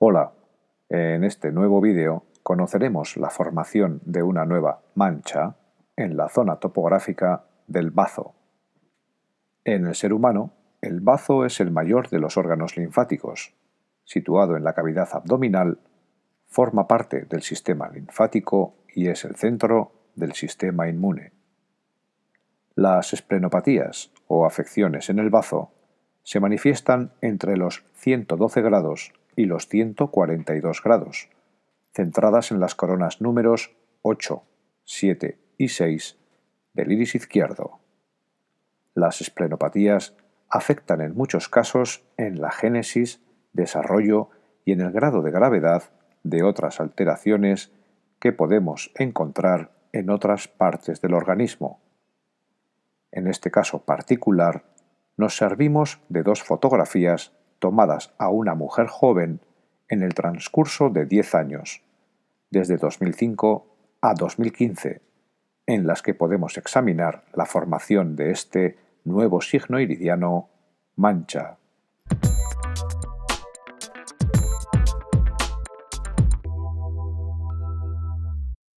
Hola, en este nuevo vídeo conoceremos la formación de una nueva mancha en la zona topográfica del bazo. En el ser humano, el bazo es el mayor de los órganos linfáticos. Situado en la cavidad abdominal, forma parte del sistema linfático y es el centro del sistema inmune. Las esplenopatías o afecciones en el bazo se manifiestan entre los 112 grados y los 142 grados, centradas en las coronas números 8, 7 y 6 del iris izquierdo. Las esplenopatías afectan en muchos casos en la génesis, desarrollo y en el grado de gravedad de otras alteraciones que podemos encontrar en otras partes del organismo. En este caso particular, nos servimos de dos fotografías tomadas a una mujer joven en el transcurso de 10 años, desde 2005 a 2015, en las que podemos examinar la formación de este nuevo signo iridiano mancha.